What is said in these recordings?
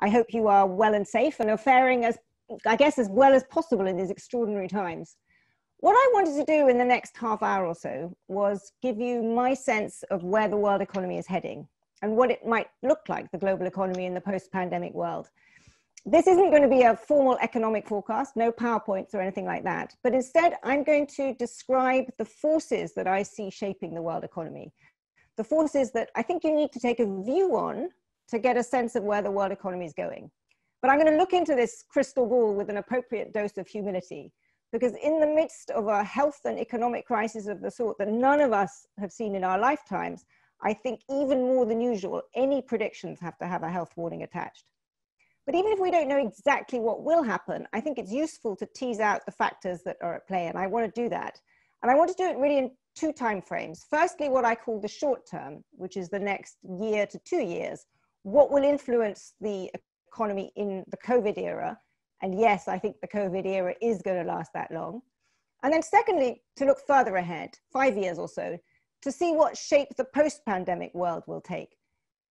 I hope you are well and safe and are faring as, I guess, as well as possible in these extraordinary times. What I wanted to do in the next half hour or so was give you my sense of where the world economy is heading and what it might look like, the global economy in the post pandemic world. This isn't going to be a formal economic forecast, no PowerPoints or anything like that. But instead, I'm going to describe the forces that I see shaping the world economy, the forces that I think you need to take a view on to get a sense of where the world economy is going. But I'm going to look into this crystal ball with an appropriate dose of humility, because in the midst of a health and economic crisis of the sort that none of us have seen in our lifetimes, I think even more than usual, any predictions have to have a health warning attached. But even if we don't know exactly what will happen, I think it's useful to tease out the factors that are at play, and I want to do that. And I want to do it really in two time frames. Firstly, what I call the short term, which is the next year to two years, what will influence the economy in the COVID era? And yes, I think the COVID era is going to last that long. And then, secondly, to look further ahead, five years or so, to see what shape the post pandemic world will take.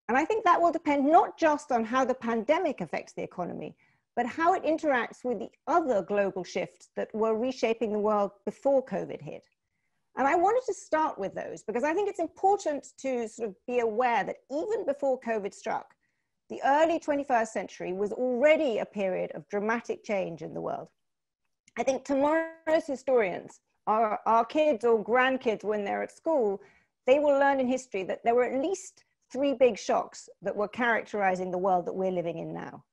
And I think that will depend not just on how the pandemic affects the economy, but how it interacts with the other global shifts that were reshaping the world before COVID hit. And I wanted to start with those because I think it's important to sort of be aware that even before COVID struck, the early 21st century was already a period of dramatic change in the world. I think tomorrow's historians, our, our kids or grandkids when they're at school, they will learn in history that there were at least three big shocks that were characterizing the world that we're living in now.